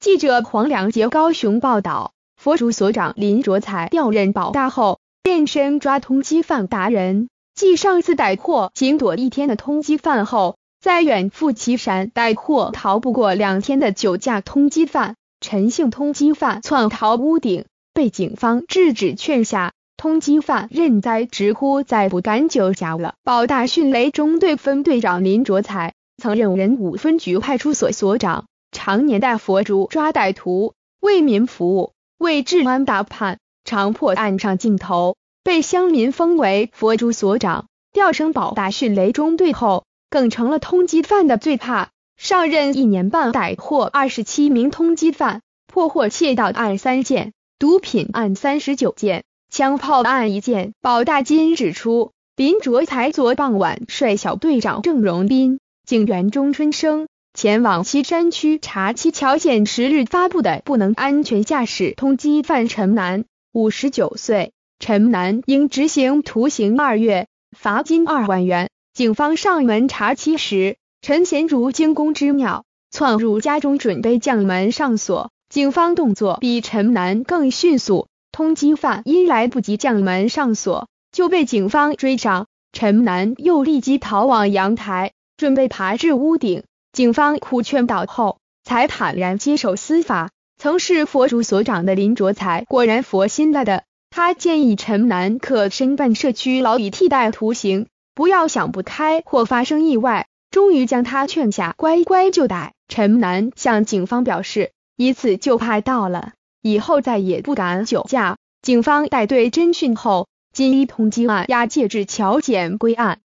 记者黄良杰高雄报道，佛竹所长林卓才调任保大后，变身抓通缉犯达人。继上次逮获仅躲一天的通缉犯后，再远赴岐山逮获逃不过两天的酒驾通缉犯。陈姓通缉犯窜逃屋顶，被警方制止劝下，通缉犯认栽，直呼再不敢酒驾了。保大迅雷中队分队长林卓才，曾任人五分局派出所所长。常年带佛珠抓歹徒，为民服务，为治安打判，常破案上镜头，被乡民封为佛珠所长。调升保大迅雷中队后，更成了通缉犯的最怕。上任一年半，逮获二十七名通缉犯，破获窃盗案三件，毒品案三十九件，枪炮案一件。保大金指出，林卓才昨傍晚率小队长郑荣斌、警员钟春生。前往西山区查七桥县十日发布的不能安全驾驶通缉犯陈楠，五十九岁，陈楠应执行徒刑二月，罚金二万元。警方上门查缉时，陈贤如惊弓之鸟，窜入家中准备将门上锁。警方动作比陈楠更迅速，通缉犯因来不及将门上锁，就被警方追上。陈楠又立即逃往阳台，准备爬至屋顶。警方苦劝导后，才坦然接受司法。曾是佛主所长的林卓才，果然佛心了的，他建议陈南可申办社区劳役替代徒刑，不要想不开或发生意外。终于将他劝下，乖乖就逮。陈南向警方表示，一次就拍到了，以后再也不敢酒驾。警方带队侦讯后，经一通缉案押解至桥检归案。